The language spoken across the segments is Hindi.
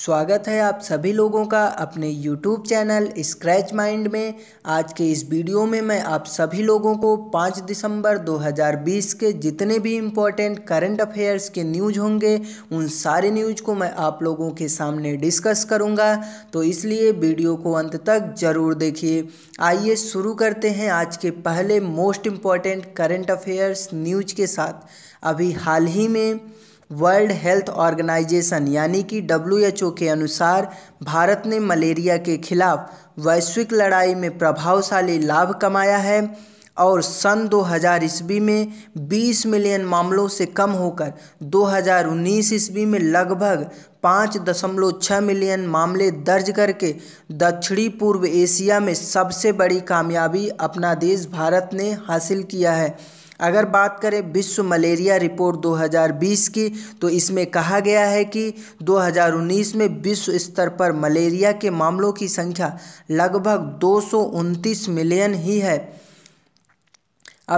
स्वागत है आप सभी लोगों का अपने YouTube चैनल स्क्रैच माइंड में आज के इस वीडियो में मैं आप सभी लोगों को 5 दिसंबर 2020 के जितने भी इम्पोर्टेंट करंट अफेयर्स के न्यूज होंगे उन सारे न्यूज़ को मैं आप लोगों के सामने डिस्कस करूंगा तो इसलिए वीडियो को अंत तक ज़रूर देखिए आइए शुरू करते हैं आज के पहले most important current affairs news के साथ अभी हाल ही में वर्ल्ड हेल्थ ऑर्गेनाइजेशन यानी कि डब्ल्यू के अनुसार भारत ने मलेरिया के खिलाफ वैश्विक लड़ाई में प्रभावशाली लाभ कमाया है और सन 2000 ईस्वी में 20 मिलियन मामलों से कम होकर 2019 ईस्वी में लगभग 5.6 मिलियन मामले दर्ज करके दक्षिणी पूर्व एशिया में सबसे बड़ी कामयाबी अपना देश भारत ने हासिल किया है अगर बात करें विश्व मलेरिया रिपोर्ट 2020 की तो इसमें कहा गया है कि 2019 में विश्व स्तर पर मलेरिया के मामलों की संख्या लगभग दो मिलियन ही है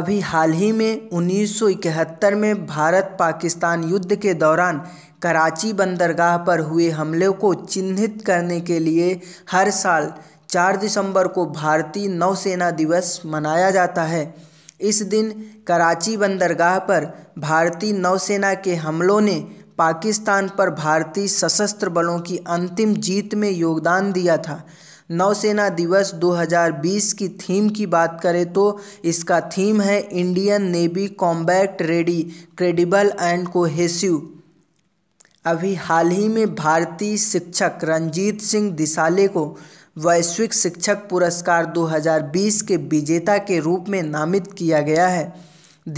अभी हाल ही में 1971 में भारत पाकिस्तान युद्ध के दौरान कराची बंदरगाह पर हुए हमले को चिन्हित करने के लिए हर साल 4 दिसंबर को भारतीय नौसेना दिवस मनाया जाता है इस दिन कराची बंदरगाह पर भारतीय नौसेना के हमलों ने पाकिस्तान पर भारतीय सशस्त्र बलों की अंतिम जीत में योगदान दिया था नौसेना दिवस 2020 की थीम की बात करें तो इसका थीम है Indian Navy combat ready credible and cohesive अभी हाल ही में भारतीय शिक्षक रंजीत सिंह दिसाले को वैश्विक शिक्षक पुरस्कार 2020 के विजेता के रूप में नामित किया गया है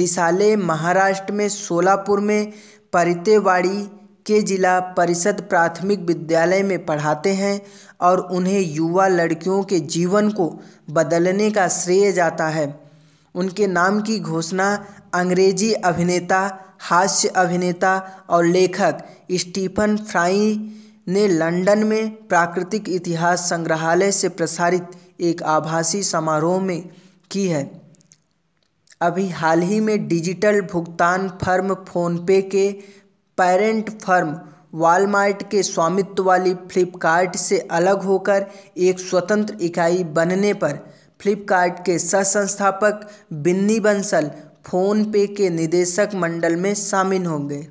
दिसाले महाराष्ट्र में सोलापुर में परितेवाड़ी के जिला परिषद प्राथमिक विद्यालय में पढ़ाते हैं और उन्हें युवा लड़कियों के जीवन को बदलने का श्रेय जाता है उनके नाम की घोषणा अंग्रेजी अभिनेता हास्य अभिनेता और लेखक स्टीफन फ्राई ने लंदन में प्राकृतिक इतिहास संग्रहालय से प्रसारित एक आभासी समारोह में की है अभी हाल ही में डिजिटल भुगतान फर्म फोनपे के पेरेंट फर्म वॉलमार्ट के स्वामित्व वाली फ्लिपकार्ट से अलग होकर एक स्वतंत्र इकाई बनने पर फ्लिपकार्ट के सहसंस्थापक बिन्नी बंसल फोनपे के निदेशक मंडल में शामिल होंगे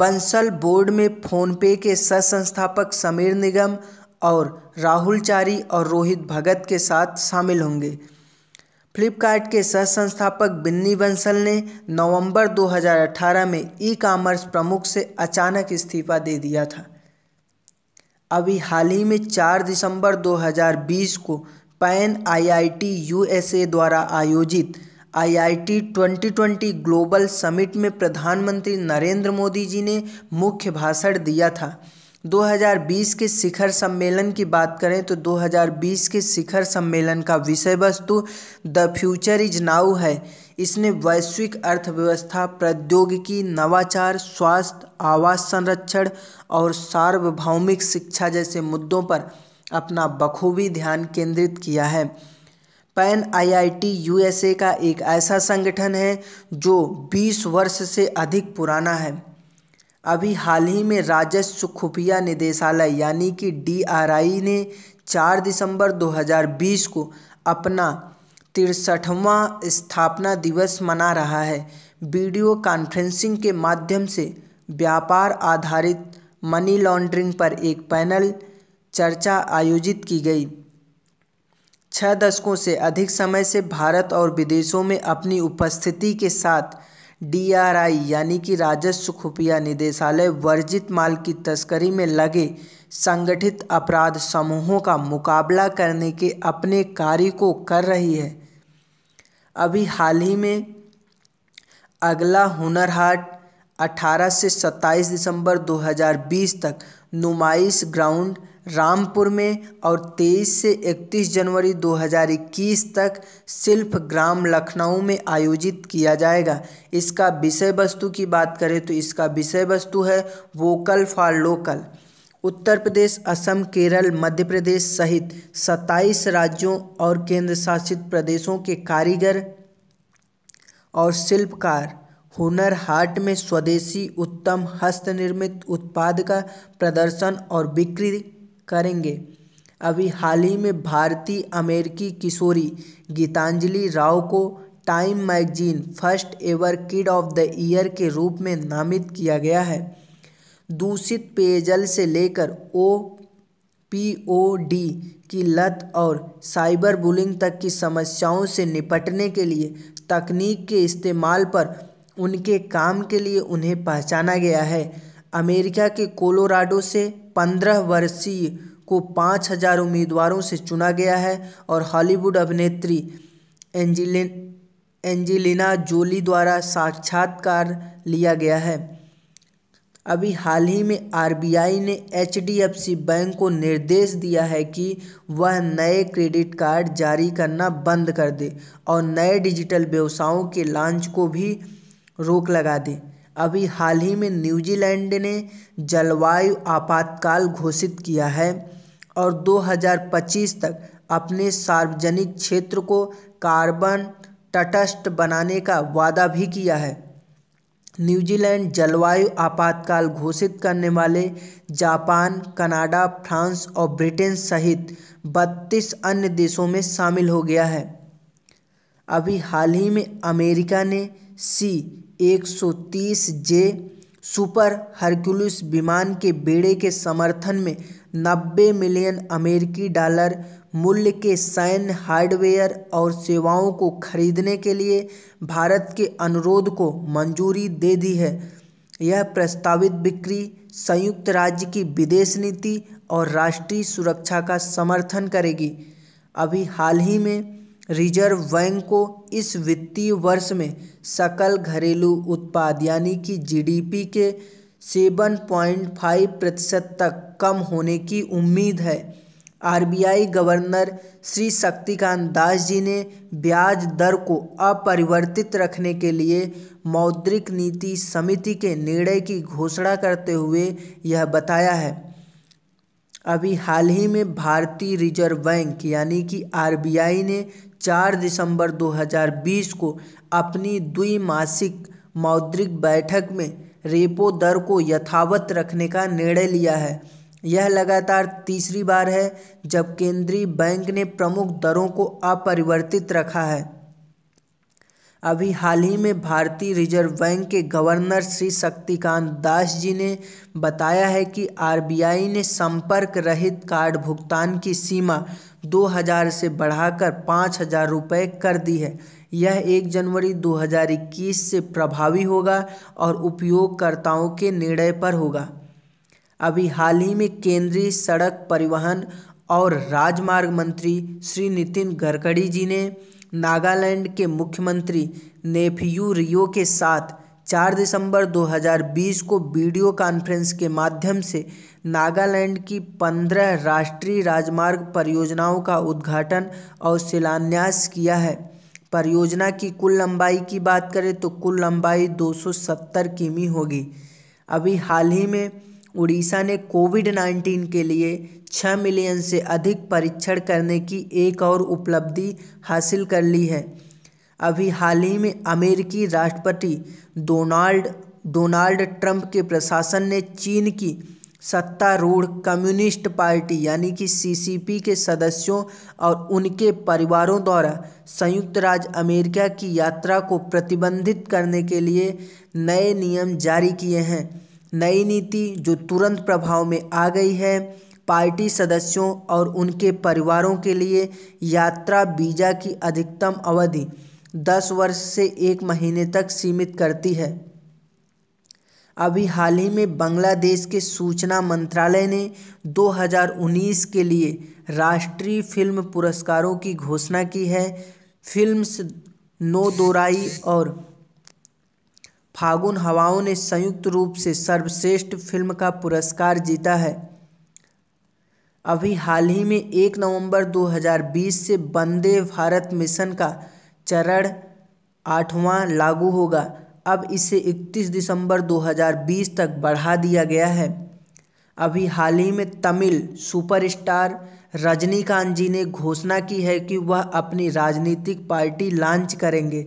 बंसल बोर्ड में फोनपे के सहसंस्थापक समीर निगम और राहुल चारी और रोहित भगत के साथ शामिल होंगे फ्लिपकार्ट के सहसंस्थापक बिन्नी बंसल ने नवंबर 2018 में ई कामर्स प्रमुख से अचानक इस्तीफा दे दिया था अभी हाल ही में 4 दिसंबर 2020 को पैन आईआईटी यूएसए द्वारा आयोजित आईआईटी 2020 ग्लोबल समिट में प्रधानमंत्री नरेंद्र मोदी जी ने मुख्य भाषण दिया था 2020 के शिखर सम्मेलन की बात करें तो 2020 के शिखर सम्मेलन का विषय वस्तु द फ्यूचर इज नाउ है इसने वैश्विक अर्थव्यवस्था प्रौद्योगिकी नवाचार स्वास्थ्य आवास संरक्षण और सार्वभौमिक शिक्षा जैसे मुद्दों पर अपना बखूबी ध्यान केंद्रित किया है पैन आईआईटी यूएसए का एक ऐसा संगठन है जो 20 वर्ष से अधिक पुराना है अभी हाल ही में राजस्व खुफिया निदेशालय यानी कि डीआरआई ने 4 दिसंबर 2020 को अपना तिरसठवां स्थापना दिवस मना रहा है वीडियो कॉन्फ्रेंसिंग के माध्यम से व्यापार आधारित मनी लॉन्ड्रिंग पर एक पैनल चर्चा आयोजित की गई छः दशकों से अधिक समय से भारत और विदेशों में अपनी उपस्थिति के साथ डीआरआई यानी कि राजस्व खुफिया निदेशालय वर्जित माल की तस्करी में लगे संगठित अपराध समूहों का मुकाबला करने के अपने कार्य को कर रही है अभी हाल ही में अगला हुनर हाट 18 से 27 दिसंबर 2020 तक नुमाइश ग्राउंड रामपुर में और 23 से 31 जनवरी 2021 तक शिल्प ग्राम लखनऊ में आयोजित किया जाएगा इसका विषय वस्तु की बात करें तो इसका विषय वस्तु है vocal for local Uttar Pradesh Assam Kerala Madhya Pradesh सहित 27 राज्यों और केंद्र शासित प्रदेशों के कारीगर और शिल्पकार हुनर हाट में स्वदेशी उत्तम हस्तनिर्मित उत्पाद का प्रदर्शन और बिक्री करेंगे अभी हाल ही में भारतीय अमेरिकी किशोरी गीतांजलि राव को Time magazine first ever kid of the year के रूप में नामित किया गया है दूषित पेयजल से लेकर ओ पी ओ डी की लत और साइबर बुलिंग तक की समस्याओं से निपटने के लिए तकनीक के इस्तेमाल पर उनके काम के लिए उन्हें पहचाना गया है अमेरिका के कोलोराडो से पंद्रह वर्षीय को पाँच हजार उम्मीदवारों से चुना गया है और हॉलीवुड अभिनेत्री एंजिलिन एंजिलिना जोली द्वारा साक्षात्कार लिया गया है अभी हाल ही में आरबीआई ने एचडीएफसी बैंक को निर्देश दिया है कि वह नए क्रेडिट कार्ड जारी करना बंद कर दे और नए डिजिटल व्यवसायों के लॉन्च को भी रोक लगा दे अभी हाल ही में न्यूजीलैंड ने जलवायु आपातकाल घोषित किया है और 2025 तक अपने सार्वजनिक क्षेत्र को कार्बन तटस्थ बनाने का वादा भी किया है न्यूजीलैंड जलवायु आपातकाल घोषित करने वाले जापान कनाडा फ्रांस और ब्रिटेन सहित 32 अन्य देशों में शामिल हो गया है अभी हाल ही में अमेरिका ने सी 130 जे सुपर हरक्यूलिस विमान के बेड़े के समर्थन में 90 मिलियन अमेरिकी डॉलर मूल्य के सैन्य हार्डवेयर और सेवाओं को खरीदने के लिए भारत के अनुरोध को मंजूरी दे दी है यह प्रस्तावित बिक्री संयुक्त राज्य की विदेश नीति और राष्ट्रीय सुरक्षा का समर्थन करेगी अभी हाल ही में रिजर्व बैंक को इस वित्तीय वर्ष में सकल घरेलू उत्पाद यानी कि जी.डी.पी के सेवन पॉइंट फाइव प्रतिशत तक कम होने की उम्मीद है आरबीआई गवर्नर श्री शक्तिकांत दास जी ने ब्याज दर को अपरिवर्तित रखने के लिए मौद्रिक नीति समिति के निर्णय की घोषणा करते हुए यह बताया है अभी हाल ही में भारतीय रिजर्व बैंक यानी कि आरबीआई ने चार दिसंबर 2020 को अपनी द्विमासिक मौद्रिक बैठक में रेपो दर को यथावत रखने का निर्णय लिया है यह लगातार तीसरी बार है जब केंद्रीय बैंक ने प्रमुख दरों को अपरिवर्तित रखा है अभी हाल ही में भारतीय रिजर्व बैंक के गवर्नर श्री शक्तिकांत दास जी ने बताया है कि आरबीआई ने संपर्क रहित कार्ड भुगतान की सीमा 2000 से बढ़ाकर पाँच हजार रुपये कर दी है यह 1 जनवरी 2021 से प्रभावी होगा और उपयोगकर्ताओं के निर्णय पर होगा अभी हाल ही में केंद्रीय सड़क परिवहन और राजमार्ग मंत्री श्री नितिन गडकरी जी ने नागालैंड के मुख्यमंत्री नेफियू रियो के साथ 4 दिसंबर 2020 को वीडियो कॉन्फ्रेंस के माध्यम से नागालैंड की 15 राष्ट्रीय राजमार्ग परियोजनाओं का उद्घाटन और शिलान्यास किया है परियोजना की कुल लंबाई की बात करें तो कुल लंबाई 270 किमी होगी अभी हाल ही में उड़ीसा ने कोविड नाइन्टीन के लिए छः मिलियन से अधिक परीक्षण करने की एक और उपलब्धि हासिल कर ली है अभी हाल ही में अमेरिकी राष्ट्रपति डोनाल्ड डोनाल्ड ट्रंप के प्रशासन ने चीन की सत्तारूढ़ कम्युनिस्ट पार्टी यानी कि सीसीपी के सदस्यों और उनके परिवारों द्वारा संयुक्त राज्य अमेरिका की यात्रा को प्रतिबंधित करने के लिए नए नियम जारी किए हैं नई नीति जो तुरंत प्रभाव में आ गई है पार्टी सदस्यों और उनके परिवारों के लिए यात्रा वीज़ा की अधिकतम अवधि दस वर्ष से एक महीने तक सीमित करती है अभी हाल ही में बांग्लादेश के सूचना मंत्रालय ने 2019 के लिए राष्ट्रीय फिल्म पुरस्कारों की घोषणा की है फिल्म्स नो दोराई और फागुन हवाओं ने संयुक्त रूप से सर्वश्रेष्ठ फिल्म का पुरस्कार जीता है अभी हाल ही में एक नवंबर 2020 से वंदे भारत मिशन का चरण आठवां लागू होगा अब इसे 31 दिसंबर 2020 तक बढ़ा दिया गया है अभी हाल ही में तमिल सुपरस्टार रजनीकांत जी ने घोषणा की है कि वह अपनी राजनीतिक पार्टी लॉन्च करेंगे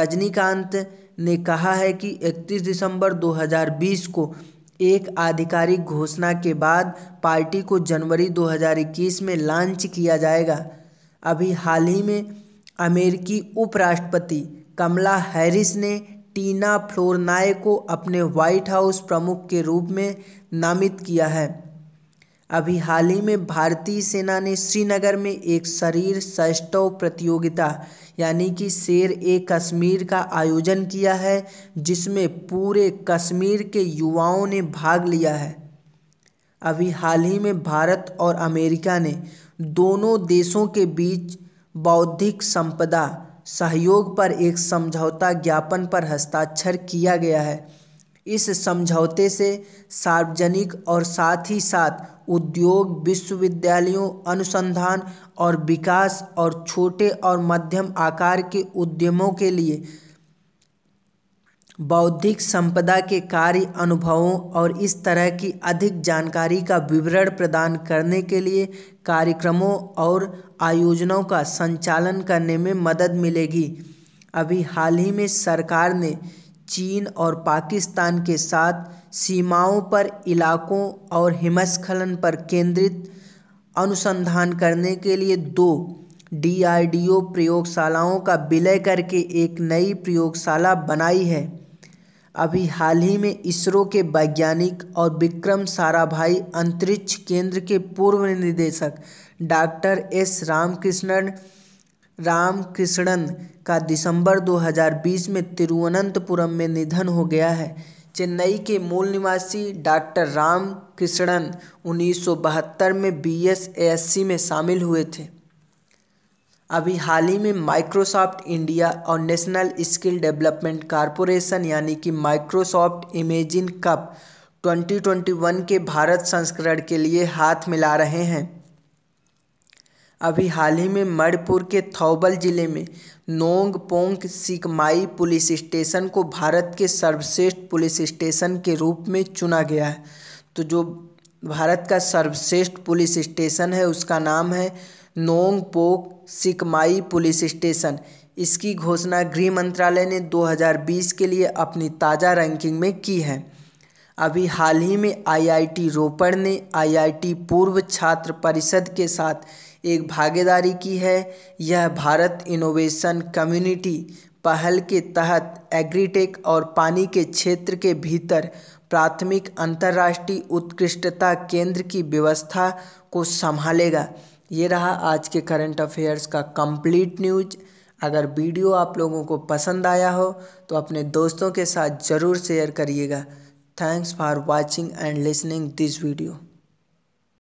रजनीकांत ने कहा है कि 31 दिसंबर 2020 को एक आधिकारिक घोषणा के बाद पार्टी को जनवरी 2021 में लॉन्च किया जाएगा अभी हाल ही में अमेरिकी उपराष्ट्रपति कमला हैरिस ने टीना फ्लोरनाय को अपने व्हाइट हाउस प्रमुख के रूप में नामित किया है अभी हाल ही में भारतीय सेना ने श्रीनगर में एक शरीर सैष्टव प्रतियोगिता यानी कि शेर ए कश्मीर का आयोजन किया है जिसमें पूरे कश्मीर के युवाओं ने भाग लिया है अभी हाल ही में भारत और अमेरिका ने दोनों देशों के बीच बौद्धिक संपदा सहयोग पर एक समझौता ज्ञापन पर हस्ताक्षर किया गया है इस समझौते से सार्वजनिक और साथ ही साथ उद्योग विश्वविद्यालयों अनुसंधान और विकास और छोटे और मध्यम आकार के उद्यमों के लिए बौद्धिक संपदा के कार्य अनुभवों और इस तरह की अधिक जानकारी का विवरण प्रदान करने के लिए कार्यक्रमों और आयोजनों का संचालन करने में मदद मिलेगी अभी हाल ही में सरकार ने चीन और पाकिस्तान के साथ सीमाओं पर इलाकों और हिमस्खलन पर केंद्रित अनुसंधान करने के लिए दो डीआरडीओ प्रयोगशालाओं का विलय करके एक नई प्रयोगशाला बनाई है अभी हाल ही में इसरो के वैज्ञानिक और विक्रम साराभाई अंतरिक्ष केंद्र के पूर्व निदेशक डॉक्टर एस रामकृष्णन रामकृष्णन का दिसंबर 2020 में तिरुवनंतपुरम में निधन हो गया है चेन्नई के मूल निवासी डॉक्टर राम कृष्णन 1972 में बी में शामिल हुए थे अभी हाल ही में माइक्रोसॉफ्ट इंडिया और नेशनल स्किल डेवलपमेंट कारपोरेशन यानी कि माइक्रोसॉफ्ट इमेजिन कप 2021 के भारत संस्करण के लिए हाथ मिला रहे हैं अभी हाल ही में मणिपुर के थौबल जिले में Nongpok Sekmai police station को भारत के सर्वश्रेष्ठ पुलिस स्टेशन के रूप में चुना गया है तो जो भारत का सर्वश्रेष्ठ पुलिस स्टेशन है उसका नाम है नोंग पोक सिकमाई पुलिस स्टेशन इसकी घोषणा गृह मंत्रालय ने 2020 के लिए अपनी ताज़ा रैंकिंग में की है अभी हाल ही में आईआईटी रोपड़ ने आईआईटी पूर्व छात्र परिषद के साथ एक भागीदारी की है यह भारत इनोवेशन कम्युनिटी पहल के तहत एग्रीटेक और पानी के क्षेत्र के भीतर प्राथमिक अंतर्राष्ट्रीय उत्कृष्टता केंद्र की व्यवस्था को संभालेगा ये रहा आज के करंट अफेयर्स का कंप्लीट न्यूज अगर वीडियो आप लोगों को पसंद आया हो तो अपने दोस्तों के साथ ज़रूर शेयर करिएगा thanks for watching and listening this video